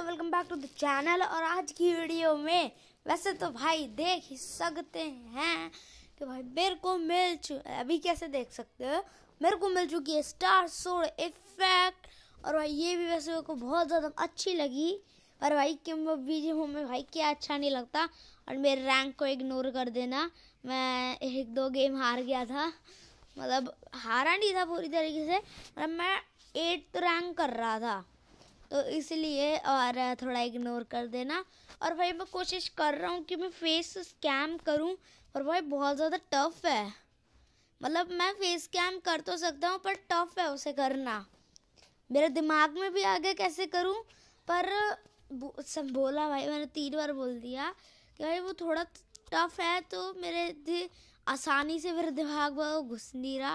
welcome back to the channel और आज की वीडियो में वैसे तो भाई देख ही सकते हैं कि भाई मेरे को मिल चु अभी कैसे देख सकते हो मेरे को मिल चुकी है स्टार सोड इफेक्ट और भाई ये भी वैसे मेरे को बहुत ज़्यादा अच्छी लगी और भाई मैं बिजी हूँ मैं भाई क्या अच्छा नहीं लगता और मेरे रैंक को इग्नोर कर देना मैं एक दो गेम हार गया था मतलब हारा नहीं था पूरी तरीके से मतलब मैं एट्थ रैंक कर रहा था तो इसलिए और थोड़ा इग्नोर कर देना और भाई मैं कोशिश कर रहा हूँ कि मैं फेस स्कैम करूँ और भाई बहुत ज़्यादा टफ है मतलब मैं फेस स्कैम कर तो सकता हूँ पर टफ है उसे करना मेरे दिमाग में भी आ गया कैसे करूँ पर सब बोला भाई मैंने तीन बार बोल दिया कि भाई वो थोड़ा टफ है तो मेरे आसानी से मेरे दिमाग में घुस नहीं रहा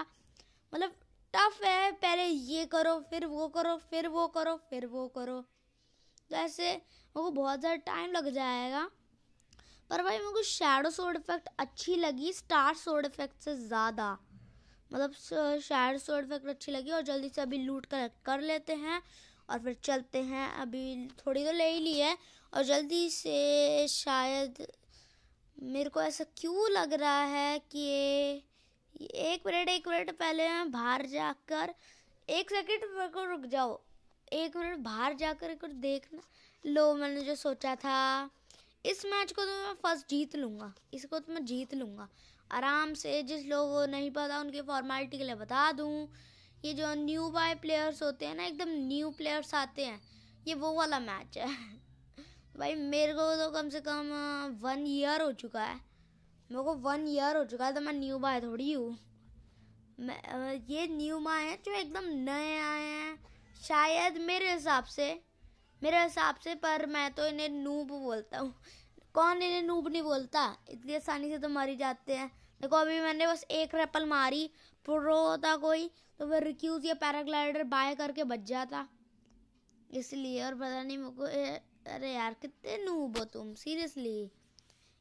मतलब टफ है पहले ये करो फिर वो करो फिर वो करो फिर वो करो तो ऐसे मुझे बहुत ज़्यादा टाइम लग जाएगा पर भाई मेरे को शेडो सोड इफेक्ट अच्छी लगी स्टार सोड इफेक्ट से ज़्यादा मतलब शेडो सोड इफेक्ट अच्छी लगी और जल्दी से अभी लूट कर कर लेते हैं और फिर चलते हैं अभी थोड़ी तो ले ही ली है और जल्दी से शायद मेरे को ऐसा क्यों लग रहा है कि ये एक मिनट एक मिनट पहले मैं बाहर जाकर एक सेकंड मेरे को रुक जाओ एक मिनट बाहर जाकर एक देखना लो मैंने जो सोचा था इस मैच को तो मैं फर्स्ट जीत लूँगा इसको तो मैं जीत लूँगा आराम से जिस लोग को नहीं पता उनकी फॉर्मेलिटी के लिए बता दूँ ये जो न्यू बाय प्लेयर्स होते हैं ना एकदम न्यू प्लेयर्स आते हैं ये वो वाला मैच है भाई मेरे को तो कम से कम वन ईयर हो चुका है मेरे को वन ईयर हो चुका है तो मैं न्यू बाय थोड़ी हूँ मैं ये न्यू माँ हैं जो एकदम नए आए हैं शायद मेरे हिसाब से मेरे हिसाब से पर मैं तो इन्हें नूब बोलता हूँ कौन इन्हें नूब नहीं बोलता इतनी आसानी से तो मर जाते हैं देखो अभी मैंने बस एक रेपल मारी प्रो होता कोई तो मैं रिक्यूज या पैराग्लाइडर बाय करके बच जाता इसलिए और पता नहीं मुझको अरे यार कितने नूब हो तुम सीरियसली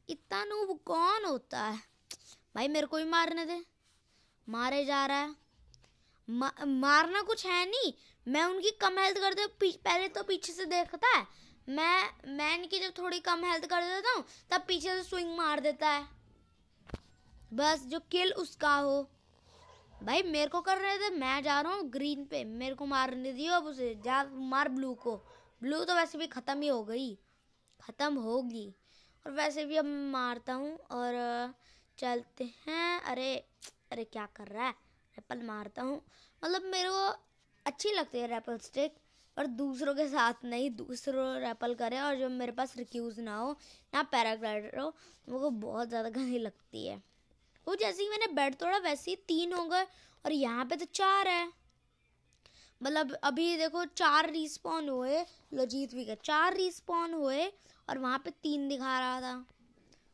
इतना नूब कौन होता है भाई मेरे को भी मारने दे मारे जा रहा है मा, मारना कुछ है नहीं मैं उनकी कम हेल्थ कर दे पहले तो पीछे से देखता है मैं मैं इनकी जब थोड़ी कम हेल्थ कर देता हूँ तब पीछे से स्विंग मार देता है बस जो किल उसका हो भाई मेरे को कर रहे थे मैं जा रहा हूँ ग्रीन पे मेरे को मारने दियो अब उसे जा मार ब्लू को ब्लू तो वैसे भी ख़त्म ही हो गई ख़त्म होगी और वैसे भी अब मारता हूँ और चलते हैं अरे अरे क्या कर रहा है रेपल मारता हूँ मतलब मेरे को अच्छी लगती है रेपल स्टिक और दूसरों के साथ नहीं दूसरों रेपल करें और जो मेरे पास रिक्यूज़ ना हो ना पैराग्लाइडर हो वो बहुत ज़्यादा गंदी लगती है वो तो जैसे ही मैंने बेड तोड़ा वैसे ही तीन हो गए और यहाँ पे तो चार है मतलब अभी देखो चार रिस्पॉन हुए लजीत भी का चार रिस्पॉन हुए और वहाँ पे तीन दिखा रहा था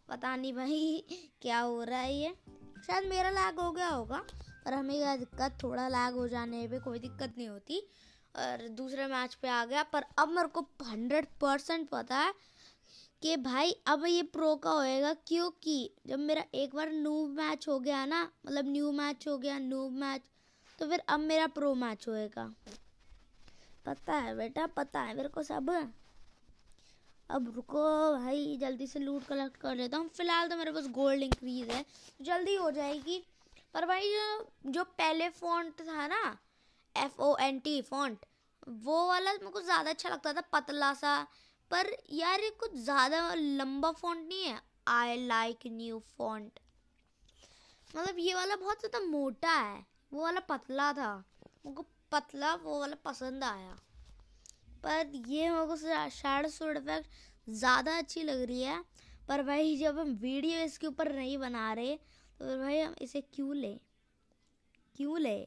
पता नहीं भाई क्या हो रहा है ये शायद मेरा लैग हो गया होगा पर हमें यह दिक्कत थोड़ा लैग हो जाने पे कोई दिक्कत नहीं होती और दूसरे मैच पे आ गया पर अब मेरे को हंड्रेड परसेंट पता है के भाई अब ये प्रो का होएगा क्योंकि जब मेरा एक बार न्यू मैच हो गया ना मतलब न्यू मैच हो गया न्यू मैच तो फिर अब मेरा प्रो मैच होएगा पता है बेटा पता है मेरे को सब अब रुको भाई जल्दी से लूट कलेक्ट कर लेता हूँ फिलहाल तो मेरे पास गोल्ड इंक्रीज है जल्दी हो जाएगी पर भाई जो, जो पहले फॉन्ट था ना F O N T font वो वाला मेरे को ज़्यादा अच्छा लगता था पतला सा पर यार ये कुछ ज़्यादा लंबा फॉन्ट नहीं है आई लाइक न्यू फॉन्ट मतलब ये वाला बहुत ज़्यादा मोटा है वो वाला पतला था मुझको पतला वो वाला पसंद आया पर ये मुझको शेड शायद इफेक्ट ज़्यादा अच्छी लग रही है पर भाई जब हम वीडियो इसके ऊपर नहीं बना रहे तो फिर भाई हम इसे क्यों लें क्यों लें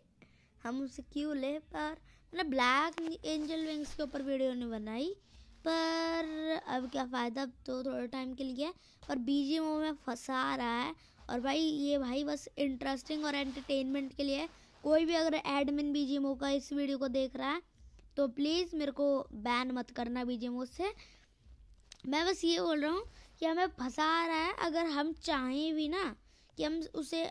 हम उसे क्यों लें पर मैंने ब्लैक एंजल विंग्स के ऊपर वीडियो नहीं बनाई पर अब क्या फ़ायदा तो थोड़े टाइम के लिए है पर बी में फंसा रहा है और भाई ये भाई बस इंटरेस्टिंग और एंटरटेनमेंट के लिए कोई भी अगर एडमिन बी का इस वीडियो को देख रहा है तो प्लीज़ मेरे को बैन मत करना बी जी से मैं बस ये बोल रहा हूँ कि हमें फंसा रहा है अगर हम चाहें भी ना कि हम उसे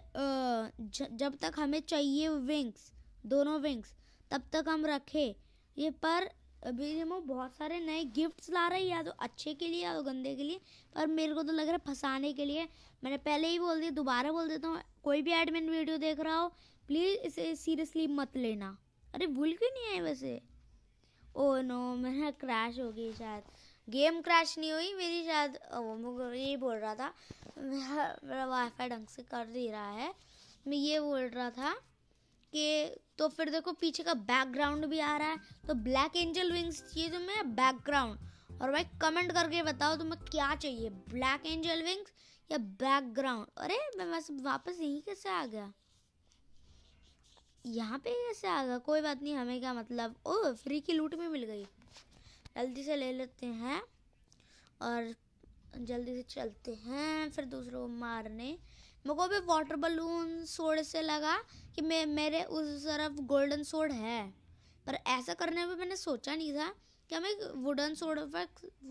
जब तक हमें चाहिए विंग्स दोनों विंग्स तब तक हम रखें ये पर अभी वो बहुत सारे नए गिफ्ट्स ला रहे हैं या तो अच्छे के लिए या तो गंदे के लिए पर मेरे को तो लग रहा है फंसाने के लिए मैंने पहले ही बोल दिया दोबारा बोल देता हूँ कोई भी एडमिन वीडियो देख रहा हो प्लीज़ इसे सीरियसली मत लेना अरे भूल क्यों नहीं आई वैसे ओ oh नो मेरा क्रैश हो गई शायद गेम क्रैश नहीं हुई मेरी शायद वो oh, ये बोल रहा था मेरा मेरा वाईफाई ढंग से कर दे रहा है मैं ये बोल रहा था के तो फिर देखो पीछे का बैकग्राउंड भी आ रहा है तो ब्लैक एंजल विंग्स चाहिए तुम्हें बैकग्राउंड और भाई कमेंट करके बताओ तुम्हें क्या चाहिए ब्लैक एंजल विंग्स या बैकग्राउंड अरे मैं वैसे वापस यहीं कैसे आ गया यहाँ पे कैसे आ गया कोई बात नहीं हमें क्या मतलब ओ फ्री की लूट में मिल गई जल्दी से ले लेते हैं और जल्दी से चलते हैं फिर दूसरों को मारने मेरे को भी वाटर बलून सोड से लगा कि मैं मेरे उस तरफ गोल्डन सोड है पर ऐसा करने में मैंने सोचा नहीं था कि हमें वुडन सोड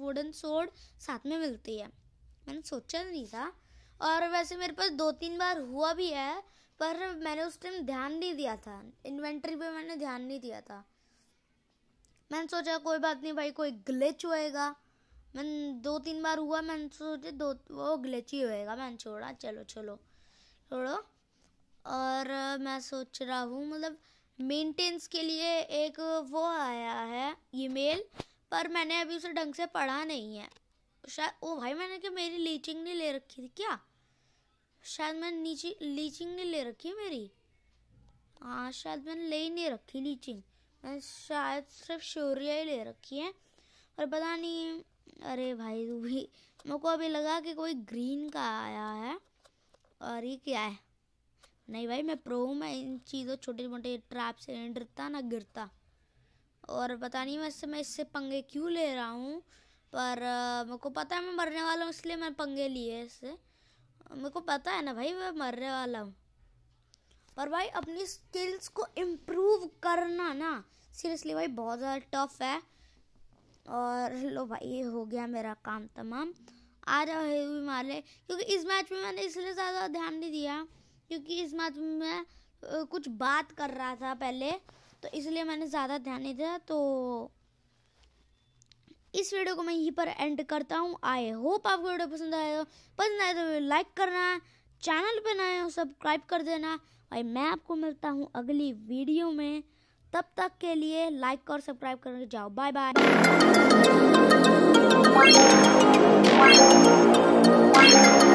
वुडन सोड साथ में मिलती है मैंने सोचा नहीं था और वैसे मेरे पास दो तीन बार हुआ भी है पर मैंने उस टाइम ध्यान नहीं दिया था इन्वेंट्री पे मैंने ध्यान नहीं दिया था मैंने सोचा कोई बात नहीं भाई कोई ग्लिच होएगा मैं दो तीन बार हुआ मैंने तो सोचे दो वो ग्लिच ही होएगा मैंने छोड़ा चलो चलो छोड़ो और मैं सोच रहा हूँ मतलब मेंटेनेंस के लिए एक वो आया है ईमेल पर मैंने अभी उसे ढंग से पढ़ा नहीं है शायद ओ भाई मैंने क्या मेरी लीचिंग नहीं ले रखी थी क्या शायद मैंने नीचे लीचिंग नहीं ले रखी मेरी हाँ शायद मैंने ले ही नहीं रखी लीचिंग मैंने शायद सिर्फ शोरिया ही ले रखी है और पता नहीं अरे भाई तू भी मेरे को अभी लगा कि कोई ग्रीन का आया है और ये क्या है नहीं भाई मैं प्रो हूँ मैं इन चीज़ों छोटे मोटे ट्रैप से डरता ना गिरता और पता नहीं मैं इससे मैं इससे पंगे क्यों ले रहा हूँ पर मेरे को पता है मैं मरने वाला हूँ इसलिए मैं पंगे लिए इससे मेरे को पता है ना भाई मैं मरने वाला हूँ पर भाई अपनी स्किल्स को इम्प्रूव करना ना सीरियसली भाई बहुत ज़्यादा टफ है और लो भाई हो गया मेरा काम तमाम आ रहा है हिमालय क्योंकि इस मैच में मैंने इसलिए ज़्यादा ध्यान नहीं दिया क्योंकि इस मैच में मैं कुछ बात कर रहा था पहले तो इसलिए मैंने ज़्यादा ध्यान नहीं दिया तो इस वीडियो को मैं यहीं पर एंड करता हूँ आई होप आपको वीडियो पसंद आया हो पसंद आया तो लाइक करना चैनल पर नए हो सब्सक्राइब कर देना और मैं आपको मिलता हूँ अगली वीडियो में तब तक के लिए लाइक और सब्सक्राइब करके जाओ बाय बाय